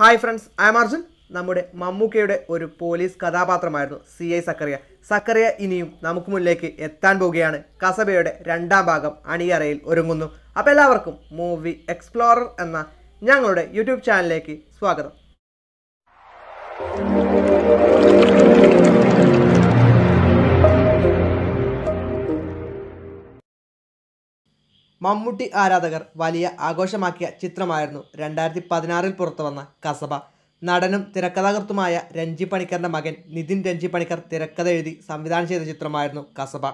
hi friends I Arjun നമ്മുടെ മമ്മൂക്കയുടെ ഒരു പോലീസ് കഥാപാത്രമായിരുന്നു സി ഐ സക്കറിയ സക്കറിയ ഇനിയും നമുക്ക് മുന്നിലേക്ക് എത്താൻ പോവുകയാണ് കസബയുടെ രണ്ടാം ഭാഗം അണിയറയിൽ ഒരുങ്ങുന്നു അപ്പോൾ എല്ലാവർക്കും മൂവി എക്സ്പ്ലോറർ എന്ന ഞങ്ങളുടെ യൂട്യൂബ് ചാനലിലേക്ക് സ്വാഗതം മമ്മൂട്ടി ആരാധകർ വലിയ ആഘോഷമാക്കിയ ചിത്രമായിരുന്നു രണ്ടായിരത്തി പതിനാറിൽ പുറത്തു വന്ന കസബ നടനും തിരക്കഥാകൃത്തുമായ രഞ്ജി പണിക്കറിൻ്റെ മകൻ നിതിൻ രഞ്ജി പണിക്കർ തിരക്കഥ എഴുതി സംവിധാനം ചെയ്ത ചിത്രമായിരുന്നു കസബ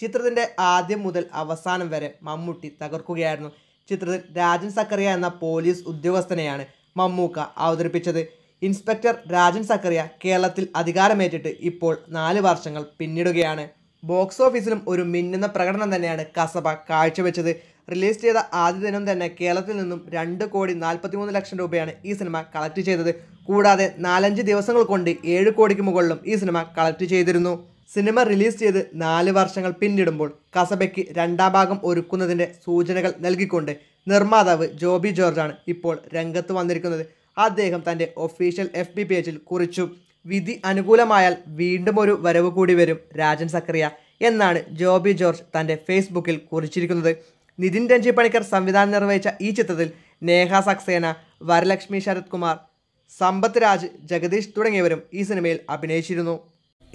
ചിത്രത്തിൻ്റെ ആദ്യം മുതൽ അവസാനം വരെ മമ്മൂട്ടി തകർക്കുകയായിരുന്നു ചിത്രത്തിൽ രാജൻ സക്കറിയ എന്ന പോലീസ് ഉദ്യോഗസ്ഥനെയാണ് മമ്മൂക്ക അവതരിപ്പിച്ചത് ഇൻസ്പെക്ടർ രാജൻ സക്കറിയ കേരളത്തിൽ അധികാരമേറ്റിട്ട് ഇപ്പോൾ നാല് വർഷങ്ങൾ പിന്നിടുകയാണ് ബോക്സ് ഓഫീസിലും ഒരു മിന്നുന്ന പ്രകടനം തന്നെയാണ് കസബ കാഴ്ചവെച്ചത് റിലീസ് ചെയ്ത ആദ്യ ദിനം തന്നെ കേരളത്തിൽ നിന്നും രണ്ട് കോടി മൂന്ന് ലക്ഷം രൂപയാണ് ഈ സിനിമ കളക്ട് ചെയ്തത് കൂടാതെ നാലഞ്ച് ദിവസങ്ങൾ കൊണ്ട് ഏഴ് കോടിക്ക് മുകളിലും ഈ സിനിമ കളക്ട് ചെയ്തിരുന്നു സിനിമ റിലീസ് ചെയ്ത് നാല് വർഷങ്ങൾ പിന്നിടുമ്പോൾ കസബയ്ക്ക് രണ്ടാം ഭാഗം ഒരുക്കുന്നതിൻ്റെ സൂചനകൾ നൽകിക്കൊണ്ട് നിർമ്മാതാവ് ജോബി ജോർജാണ് ഇപ്പോൾ രംഗത്ത് വന്നിരിക്കുന്നത് അദ്ദേഹം തൻ്റെ ഒഫീഷ്യൽ എഫ് ബി പേജിൽ കുറിച്ചു വിധി അനുകൂലമായാൽ വീണ്ടും ഒരു വരവ് കൂടി വരും രാജൻ സക്കറിയ എന്നാണ് ജോബി ജോർജ് തൻ്റെ ഫേസ്ബുക്കിൽ കുറിച്ചിരിക്കുന്നത് നിതിൻ രഞ്ജി പണിക്കർ സംവിധാനം നിർവഹിച്ച ഈ ചിത്രത്തിൽ നേഹ സക്സേന വരലക്ഷ്മി ശരത് കുമാർ സമ്പത്ത് രാജ് ജഗദീഷ് തുടങ്ങിയവരും ഈ സിനിമയിൽ അഭിനയിച്ചിരുന്നു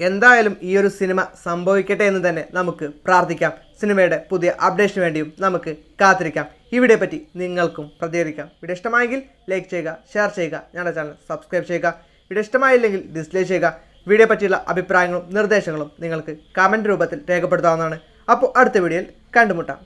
എന്തായാലും ഈ ഒരു സിനിമ സംഭവിക്കട്ടെ എന്ന് തന്നെ നമുക്ക് പ്രാർത്ഥിക്കാം സിനിമയുടെ പുതിയ അപ്ഡേഷന് വേണ്ടിയും നമുക്ക് കാത്തിരിക്കാം ഇവിടെ പറ്റി നിങ്ങൾക്കും പ്രതികരിക്കാം വീഡിയോ ഇഷ്ടമായെങ്കിൽ ലൈക്ക് ചെയ്യുക ഷെയർ ചെയ്യുക ഞങ്ങളുടെ ചാനൽ സബ്സ്ക്രൈബ് ചെയ്യുക വീഡിയോ ഇഷ്ടമായില്ലെങ്കിൽ ഡിസ്ലൈക്ക് ചെയ്യുക വീഡിയോ പറ്റിയുള്ള അഭിപ്രായങ്ങളും നിർദ്ദേശങ്ങളും നിങ്ങൾക്ക് കമൻറ്റ് രൂപത്തിൽ രേഖപ്പെടുത്താവുന്നതാണ് അപ്പോൾ അടുത്ത വീഡിയോയിൽ കണ്ടുമുട്ടാം